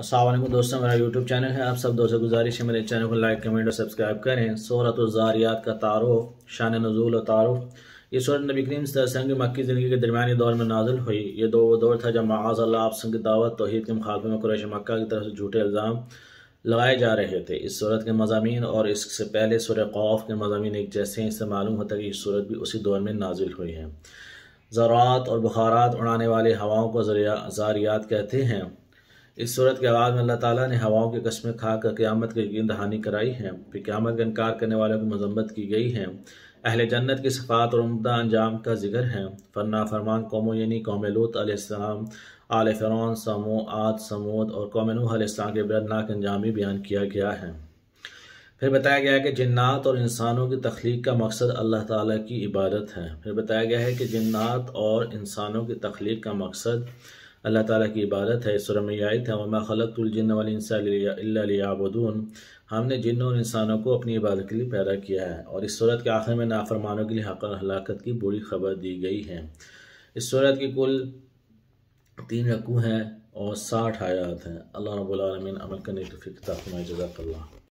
असलम दोस्तों मेरा YouTube channel है आप सब दोस्तों गुजारिश है मेरे चैनल को लाइक कमेंट और सब्सक्राइब करें सूरत ज़ारियात का तारो शान नजूल और तारो ये सूरत नबी करीम संग मक्की ज़िंदगी के दरमियानी दौर में नाजुल हुई ये दो वो दौर था जब माज आप संग दावत तोहद के मुखालफे में कुरेश मक्का की तरफ से झूठे इल्ज़ाम लगाए जा रहे थे इस सूरत के मजामी और इससे पहले सूर खौफ के मजामी एक जैसे हैं इससे मालूम होता है कि इस सूरत भी उसी दौर में नाजिल हुई है ज़रात और बुखारात उड़ाने वाली हवाओं को ज़ारियात कहते हैं इस सूरत के आगाज़ में अल्लाह ताला ने हवाओं की कस्में कर क़्यामत की यकीन दहानी कराई है फिर क़्यामत का इनकार करने वालों की मजम्मत की गई है अहल जन्नत की सफ़ात और उमदा अंजाम का जिक्र है फरना फरमान कौमों यानी कौम लूत आसमाम आल फ़रौन समो आद समूद और कौम नूसम के बरतनाक अंजाम भी बयान किया गया है फिर बताया गया है कि जन्ात और इंसानों की तख्लीक का मकसद अल्लाह ताला की इबादत है फिर बताया गया है कि जन्ात और इंसानों की तख्लीक का मकसद अल्लाह ताला की इबादत है सुरम आयत है वमा खलतुलजन वालबदून हमने जिन और इंसानों को अपनी इबादत के लिए पैदा किया है और इस सूरत के आखिर में नाफरमानों के लिए हक और हलाकत की बुरी खबर दी गई है इस सूरत की कुल तीन रकू हैं और साठ आयात हैं अल्लाह रबालमीन अमल करने की फ़िक्र तक जजाकल्ला